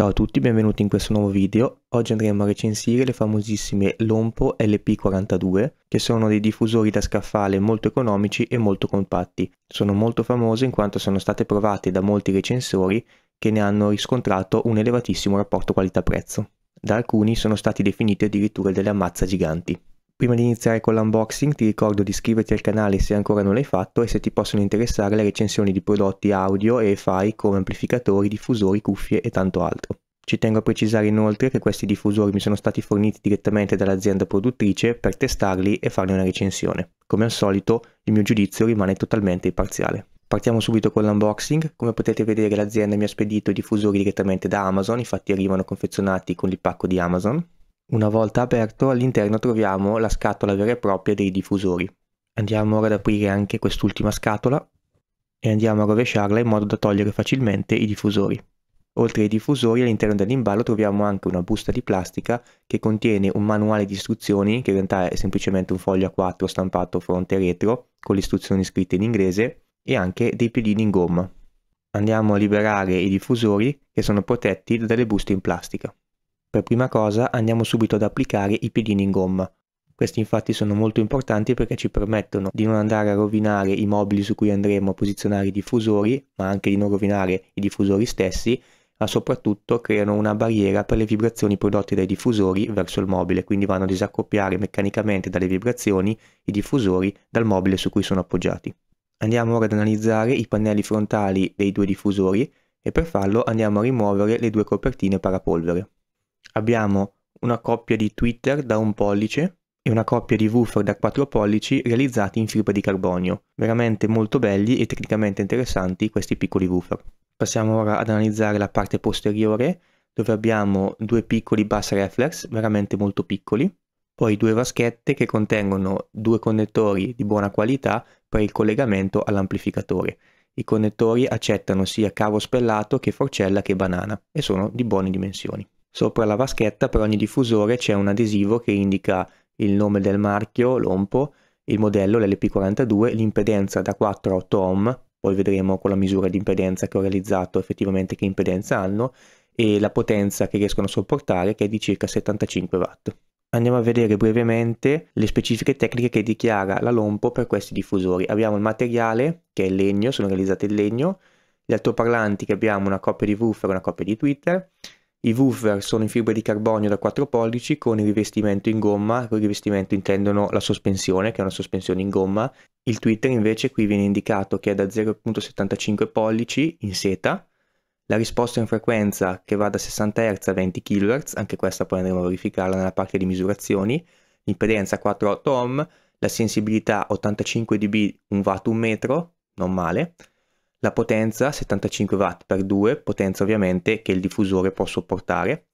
Ciao a tutti, benvenuti in questo nuovo video. Oggi andremo a recensire le famosissime Lompo LP42, che sono dei diffusori da scaffale molto economici e molto compatti. Sono molto famose in quanto sono state provate da molti recensori che ne hanno riscontrato un elevatissimo rapporto qualità-prezzo. Da alcuni sono stati definiti addirittura delle ammazza giganti. Prima di iniziare con l'unboxing ti ricordo di iscriverti al canale se ancora non l'hai fatto e se ti possono interessare le recensioni di prodotti audio e fai come amplificatori, diffusori, cuffie e tanto altro. Ci tengo a precisare inoltre che questi diffusori mi sono stati forniti direttamente dall'azienda produttrice per testarli e farne una recensione. Come al solito il mio giudizio rimane totalmente imparziale. Partiamo subito con l'unboxing, come potete vedere l'azienda mi ha spedito i diffusori direttamente da Amazon, infatti arrivano confezionati con il pacco di Amazon. Una volta aperto all'interno troviamo la scatola vera e propria dei diffusori. Andiamo ora ad aprire anche quest'ultima scatola e andiamo a rovesciarla in modo da togliere facilmente i diffusori. Oltre ai diffusori all'interno dell'imballo troviamo anche una busta di plastica che contiene un manuale di istruzioni che in realtà è semplicemente un foglio A4 stampato fronte e retro con le istruzioni scritte in inglese e anche dei piedini in gomma. Andiamo a liberare i diffusori che sono protetti dalle buste in plastica. Per prima cosa andiamo subito ad applicare i piedini in gomma. Questi infatti sono molto importanti perché ci permettono di non andare a rovinare i mobili su cui andremo a posizionare i diffusori, ma anche di non rovinare i diffusori stessi, ma soprattutto creano una barriera per le vibrazioni prodotte dai diffusori verso il mobile, quindi vanno a disaccoppiare meccanicamente dalle vibrazioni i diffusori dal mobile su cui sono appoggiati. Andiamo ora ad analizzare i pannelli frontali dei due diffusori e per farlo andiamo a rimuovere le due copertine parapolvere. Abbiamo una coppia di Twitter da un pollice e una coppia di woofer da 4 pollici realizzati in fibra di carbonio. Veramente molto belli e tecnicamente interessanti questi piccoli woofer. Passiamo ora ad analizzare la parte posteriore dove abbiamo due piccoli bus reflex veramente molto piccoli, poi due vaschette che contengono due connettori di buona qualità per il collegamento all'amplificatore. I connettori accettano sia cavo spellato che forcella che banana e sono di buone dimensioni. Sopra la vaschetta per ogni diffusore c'è un adesivo che indica il nome del marchio, l'OMPO, il modello, l'LP42, l'impedenza da 4 a 8 ohm, poi vedremo con la misura di impedenza che ho realizzato effettivamente che impedenza hanno, e la potenza che riescono a sopportare che è di circa 75 watt. Andiamo a vedere brevemente le specifiche tecniche che dichiara la Lompo per questi diffusori. Abbiamo il materiale che è il legno, sono realizzati in legno, gli altoparlanti che abbiamo una coppia di woofer e una coppia di Twitter, i woofer sono in fibra di carbonio da 4 pollici con il rivestimento in gomma, con il rivestimento intendono la sospensione, che è una sospensione in gomma. Il Twitter invece qui viene indicato che è da 0.75 pollici in seta. La risposta in frequenza che va da 60 Hz a 20 kHz, anche questa poi andremo a verificarla nella parte di misurazioni. L'impedenza 4,8 ohm, la sensibilità 85 dB 1 watt 1 metro, non male la potenza 75 W per 2, potenza ovviamente che il diffusore può sopportare.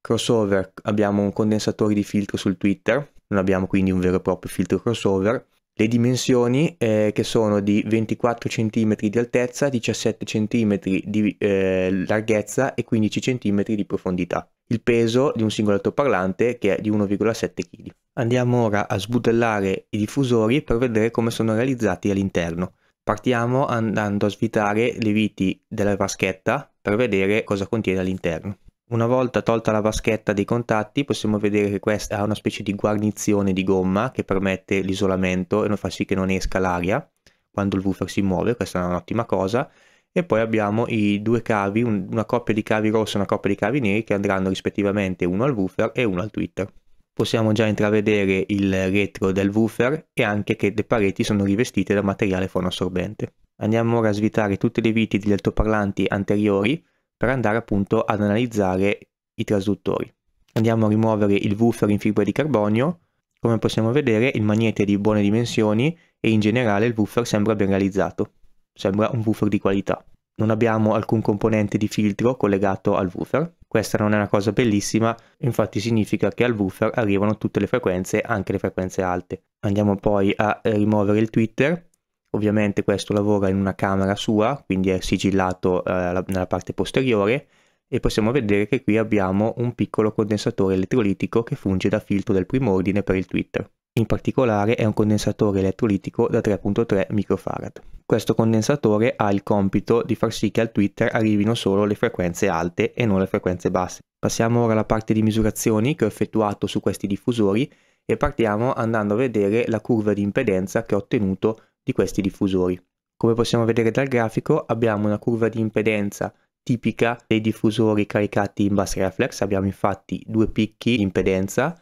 Crossover, abbiamo un condensatore di filtro sul Twitter, non abbiamo quindi un vero e proprio filtro crossover. Le dimensioni eh, che sono di 24 cm di altezza, 17 cm di eh, larghezza e 15 cm di profondità. Il peso di un singolo altoparlante che è di 1,7 kg. Andiamo ora a sbudellare i diffusori per vedere come sono realizzati all'interno. Partiamo andando a svitare le viti della vaschetta per vedere cosa contiene all'interno. Una volta tolta la vaschetta dei contatti possiamo vedere che questa ha una specie di guarnizione di gomma che permette l'isolamento e non fa sì che non esca l'aria quando il woofer si muove, questa è un'ottima cosa. E poi abbiamo i due cavi, una coppia di cavi rossi e una coppia di cavi neri che andranno rispettivamente uno al woofer e uno al Twitter possiamo già intravedere il retro del woofer e anche che le pareti sono rivestite da materiale fonoassorbente. Andiamo ora a svitare tutte le viti degli altoparlanti anteriori per andare appunto ad analizzare i trasduttori. Andiamo a rimuovere il woofer in fibra di carbonio, come possiamo vedere il magnete è di buone dimensioni e in generale il woofer sembra ben realizzato, sembra un woofer di qualità non abbiamo alcun componente di filtro collegato al woofer. Questa non è una cosa bellissima, infatti significa che al woofer arrivano tutte le frequenze, anche le frequenze alte. Andiamo poi a rimuovere il Twitter. Ovviamente questo lavora in una camera sua, quindi è sigillato eh, nella parte posteriore e possiamo vedere che qui abbiamo un piccolo condensatore elettrolitico che funge da filtro del primo ordine per il Twitter. In particolare è un condensatore elettrolitico da 3.3 microfarad. Questo condensatore ha il compito di far sì che al Twitter arrivino solo le frequenze alte e non le frequenze basse. Passiamo ora alla parte di misurazioni che ho effettuato su questi diffusori e partiamo andando a vedere la curva di impedenza che ho ottenuto di questi diffusori. Come possiamo vedere dal grafico abbiamo una curva di impedenza tipica dei diffusori caricati in bus reflex, abbiamo infatti due picchi di impedenza,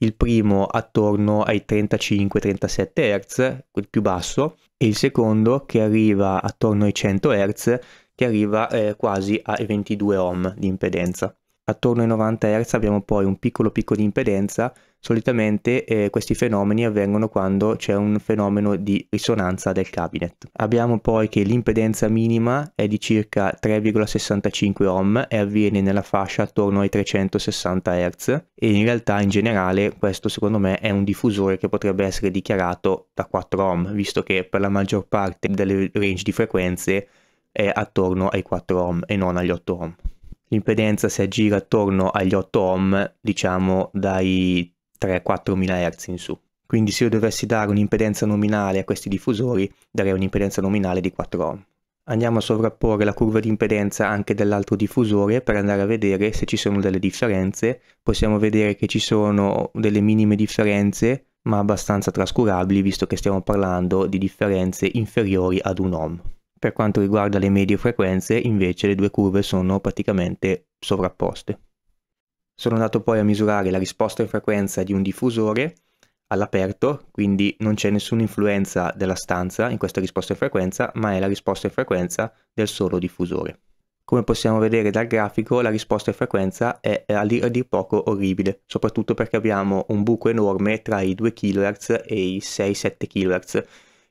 il primo attorno ai 35-37 Hz, quel più basso, e il secondo che arriva attorno ai 100 Hz, che arriva eh, quasi ai 22 ohm di impedenza attorno ai 90 Hz abbiamo poi un piccolo picco di impedenza, solitamente eh, questi fenomeni avvengono quando c'è un fenomeno di risonanza del cabinet. Abbiamo poi che l'impedenza minima è di circa 3,65 ohm e avviene nella fascia attorno ai 360 Hz e in realtà in generale questo secondo me è un diffusore che potrebbe essere dichiarato da 4 ohm, visto che per la maggior parte delle range di frequenze è attorno ai 4 ohm e non agli 8 ohm l'impedenza si aggira attorno agli 8 ohm, diciamo dai 3-4 mila Hz in su. Quindi se io dovessi dare un'impedenza nominale a questi diffusori, darei un'impedenza nominale di 4 ohm. Andiamo a sovrapporre la curva di impedenza anche dell'altro diffusore per andare a vedere se ci sono delle differenze. Possiamo vedere che ci sono delle minime differenze, ma abbastanza trascurabili visto che stiamo parlando di differenze inferiori ad un ohm. Per quanto riguarda le medie frequenze, invece, le due curve sono praticamente sovrapposte. Sono andato poi a misurare la risposta in frequenza di un diffusore all'aperto, quindi non c'è nessuna influenza della stanza in questa risposta in frequenza, ma è la risposta in frequenza del solo diffusore. Come possiamo vedere dal grafico, la risposta in frequenza è a dir, dir poco orribile, soprattutto perché abbiamo un buco enorme tra i 2 kHz e i 6-7 kHz,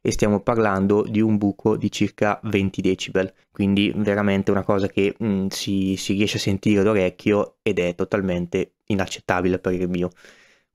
e stiamo parlando di un buco di circa 20 decibel, quindi veramente una cosa che mh, mm, si, si riesce a sentire d'orecchio ed è totalmente inaccettabile per il mio.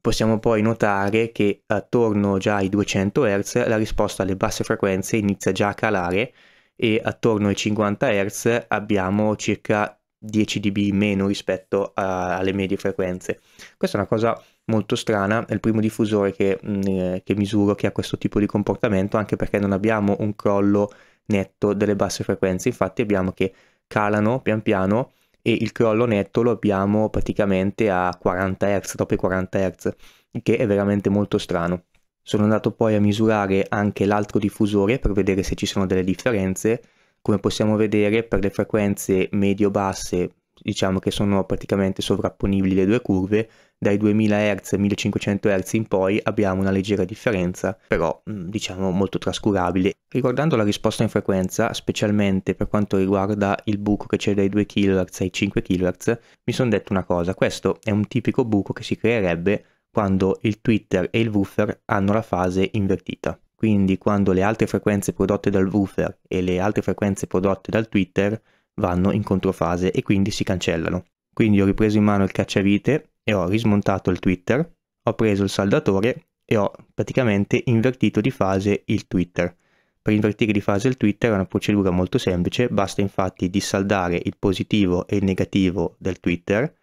Possiamo poi notare che attorno già ai 200 Hz la risposta alle basse frequenze inizia già a calare e attorno ai 50 Hz abbiamo circa 10 dB in meno rispetto a, alle medie frequenze. Questa è una cosa molto strana, è il primo diffusore che, mh, mm, eh, che misuro che ha questo tipo di comportamento, anche perché non abbiamo un crollo netto delle basse frequenze, infatti abbiamo che calano pian piano e il crollo netto lo abbiamo praticamente a 40 Hz, dopo i 40 Hz, che è veramente molto strano. Sono andato poi a misurare anche l'altro diffusore per vedere se ci sono delle differenze come possiamo vedere per le frequenze medio-basse diciamo che sono praticamente sovrapponibili le due curve, dai 2000 Hz e 1500 Hz in poi abbiamo una leggera differenza, però mm, diciamo molto trascurabile. ricordando la risposta in frequenza, specialmente per quanto riguarda il buco che c'è dai 2 kHz ai 5 kHz, mi sono detto una cosa, questo è un tipico buco che si creerebbe quando il Twitter e il woofer hanno la fase invertita quindi quando le alte frequenze prodotte dal woofer e le alte frequenze prodotte dal Twitter vanno in controfase e quindi si cancellano. Quindi ho ripreso in mano il cacciavite e ho rismontato il Twitter, ho preso il saldatore e ho praticamente invertito di fase il Twitter. Per invertire di fase il Twitter è una procedura molto semplice, basta infatti dissaldare il positivo e il negativo del Twitter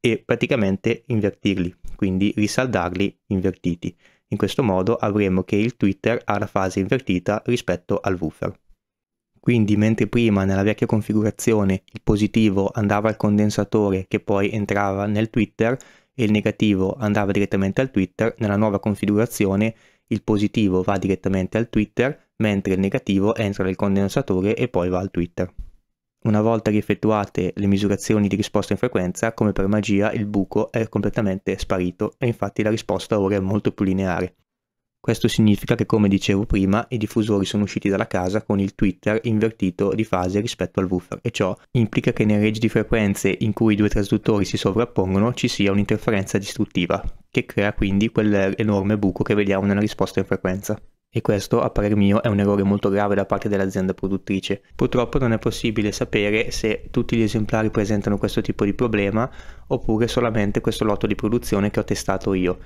e praticamente invertirli, quindi risaldarli invertiti. In questo modo avremo che il Twitter ha la fase invertita rispetto al woofer. Quindi mentre prima nella vecchia configurazione il positivo andava al condensatore che poi entrava nel Twitter e il negativo andava direttamente al Twitter, nella nuova configurazione il positivo va direttamente al Twitter mentre il negativo entra nel condensatore e poi va al Twitter. Una volta che effettuate le misurazioni di risposta in frequenza, come per magia, il buco è completamente sparito e infatti la risposta ora è molto più lineare. Questo significa che, come dicevo prima, i diffusori sono usciti dalla casa con il Twitter invertito di fase rispetto al woofer e ciò implica che nei range di frequenze in cui i due trasduttori si sovrappongono ci sia un'interferenza distruttiva, che crea quindi quell'enorme buco che vediamo nella risposta in frequenza e questo a parer mio è un errore molto grave da parte dell'azienda produttrice. Purtroppo non è possibile sapere se tutti gli esemplari presentano questo tipo di problema oppure solamente questo lotto di produzione che ho testato io.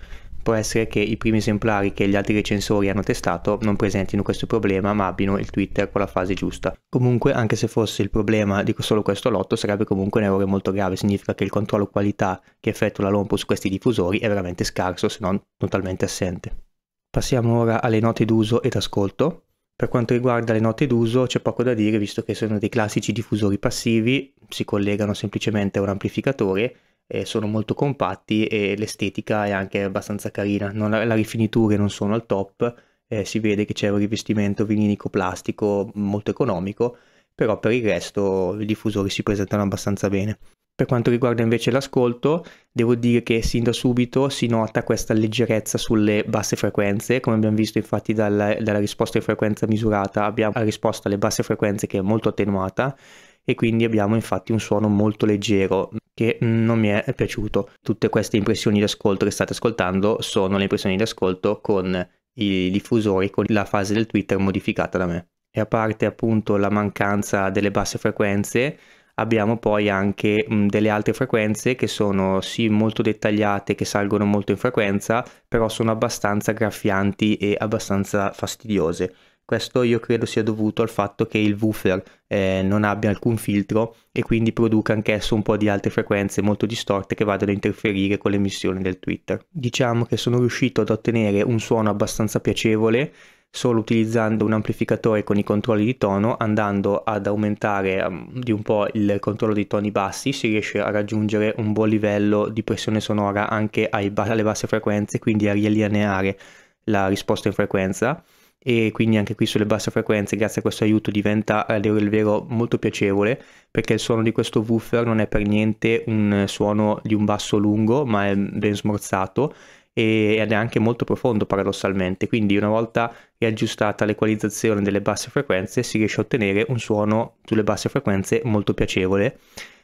Può essere che i primi esemplari che gli altri recensori hanno testato non presentino questo problema ma abbiano il Twitter con la fase giusta. Comunque anche se fosse il problema di solo questo lotto sarebbe comunque un errore molto grave, significa che il controllo qualità che effettua la Lompo su questi diffusori è veramente scarso se non totalmente assente. Passiamo ora alle note d'uso ed ascolto. Per quanto riguarda le note d'uso c'è poco da dire visto che sono dei classici diffusori passivi, si collegano semplicemente a un amplificatore, eh, sono molto compatti e l'estetica è anche abbastanza carina, non, la rifiniture non sono al top, eh, si vede che c'è un rivestimento vinilico plastico molto economico, però per il resto i diffusori si presentano abbastanza bene. Per quanto riguarda invece l'ascolto, devo dire che sin da subito si nota questa leggerezza sulle basse frequenze, come abbiamo visto infatti dalla, dalla risposta di frequenza misurata abbiamo la risposta alle basse frequenze che è molto attenuata e quindi abbiamo infatti un suono molto leggero che non mi è piaciuto. Tutte queste impressioni di ascolto che state ascoltando sono le impressioni di ascolto con i diffusori, con la fase del Twitter modificata da me. E a parte appunto la mancanza delle basse frequenze, abbiamo poi anche mh, delle altre frequenze che sono sì molto dettagliate, che salgono molto in frequenza, però sono abbastanza graffianti e abbastanza fastidiose. Questo io credo sia dovuto al fatto che il woofer eh, non abbia alcun filtro e quindi produca anch'esso un po' di altre frequenze molto distorte che vadano a interferire con l'emissione del Twitter. Diciamo che sono riuscito ad ottenere un suono abbastanza piacevole solo utilizzando un amplificatore con i controlli di tono, andando ad aumentare um, di un po' il controllo dei toni bassi, si riesce a raggiungere un buon livello di pressione sonora anche ba alle basse frequenze, quindi a riallineare la risposta in frequenza e quindi anche qui sulle basse frequenze grazie a questo aiuto diventa a eh, il vero molto piacevole perché il suono di questo woofer non è per niente un suono di un basso lungo ma è ben smorzato ed è anche molto profondo paradossalmente, quindi una volta riaggiustata l'equalizzazione delle basse frequenze si riesce a ottenere un suono sulle basse frequenze molto piacevole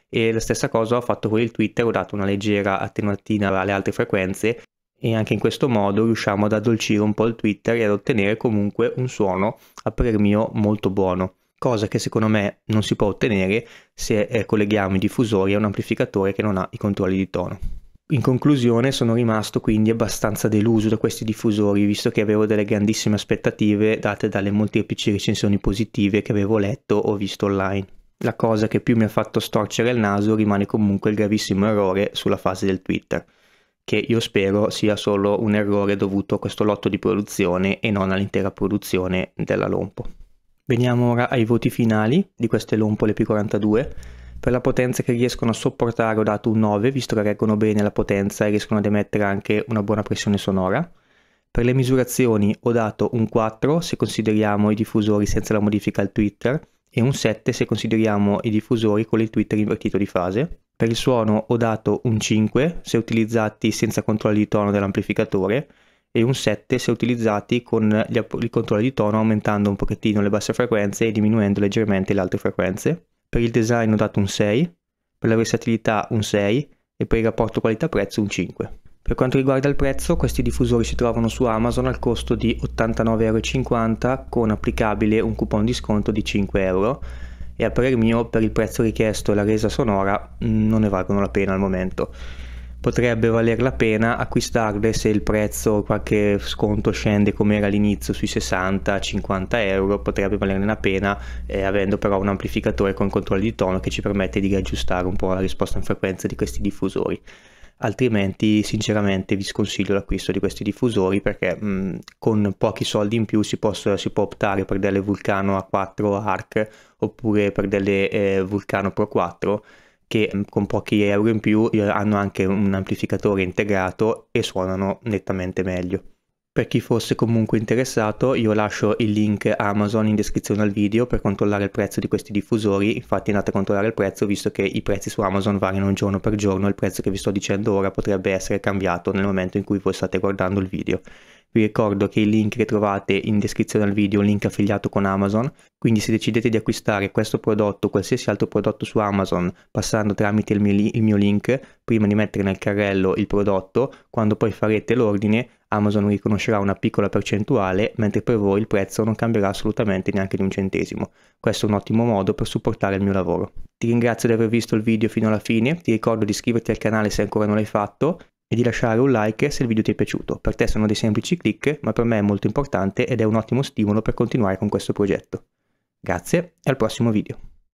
e la stessa cosa ho fatto con il Twitter, ho dato una leggera attenuatina alle altre frequenze e anche in questo modo riusciamo ad addolcire un po' il Twitter e ad ottenere comunque un suono a parer mio molto buono cosa che secondo me non si può ottenere se eh, colleghiamo i diffusori a un amplificatore che non ha i controlli di tono. In conclusione sono rimasto quindi abbastanza deluso da questi diffusori, visto che avevo delle grandissime aspettative date dalle molteplici recensioni positive che avevo letto o visto online. La cosa che più mi ha fatto storcere il naso rimane comunque il gravissimo errore sulla fase del Twitter, che io spero sia solo un errore dovuto a questo lotto di produzione e non all'intera produzione della Lompo. Veniamo ora ai voti finali di queste Lompole P42 per la potenza che riescono a sopportare ho dato un 9, visto che reggono bene la potenza e riescono ad emettere anche una buona pressione sonora. Per le misurazioni ho dato un 4 se consideriamo i diffusori senza la modifica al Twitter e un 7 se consideriamo i diffusori con il Twitter invertito di fase. Per il suono ho dato un 5 se utilizzati senza controllo di tono dell'amplificatore e un 7 se utilizzati con il controllo di tono aumentando un pochettino le basse frequenze e diminuendo leggermente le altre frequenze per il design ho dato un 6, per la versatilità un 6 e per il rapporto qualità-prezzo un 5. Per quanto riguarda il prezzo, questi diffusori si trovano su Amazon al costo di 89,50€ con applicabile un coupon di sconto di 5 euro e a parer mio per il prezzo richiesto e la resa sonora mm, non ne valgono la pena al momento potrebbe valer la pena acquistarle se il prezzo qualche sconto scende come era all'inizio sui 60-50 euro potrebbe valerne la pena eh, avendo però un amplificatore con controllo di tono che ci permette di riaggiustare un po' la risposta in frequenza di questi diffusori altrimenti sinceramente vi sconsiglio l'acquisto di questi diffusori perché mh, mm, con pochi soldi in più si, posso, si, può optare per delle Vulcano A4 ARC oppure per delle eh, Vulcano Pro 4 che mm, con pochi euro in più eh, hanno anche un amplificatore integrato e suonano nettamente meglio. Per chi fosse comunque interessato io lascio il link Amazon in descrizione al video per controllare il prezzo di questi diffusori, infatti andate a controllare il prezzo visto che i prezzi su Amazon variano giorno per giorno, e il prezzo che vi sto dicendo ora potrebbe essere cambiato nel momento in cui voi state guardando il video. Vi ricordo che i link che trovate in descrizione al video è un link affiliato con Amazon, quindi se decidete di acquistare questo prodotto o qualsiasi altro prodotto su Amazon passando tramite il mio, il mio link, prima di mettere nel carrello il prodotto, quando poi farete l'ordine Amazon riconoscerà una piccola percentuale, mentre per voi il prezzo non cambierà assolutamente neanche di un centesimo. Questo è un ottimo modo per supportare il mio lavoro. Ti ringrazio di aver visto il video fino alla fine, ti ricordo di iscriverti al canale se ancora non l'hai fatto e di lasciare un like se il video ti è piaciuto. Per te sono dei semplici click, ma per me è molto importante ed è un ottimo stimolo per continuare con questo progetto. Grazie e al prossimo video.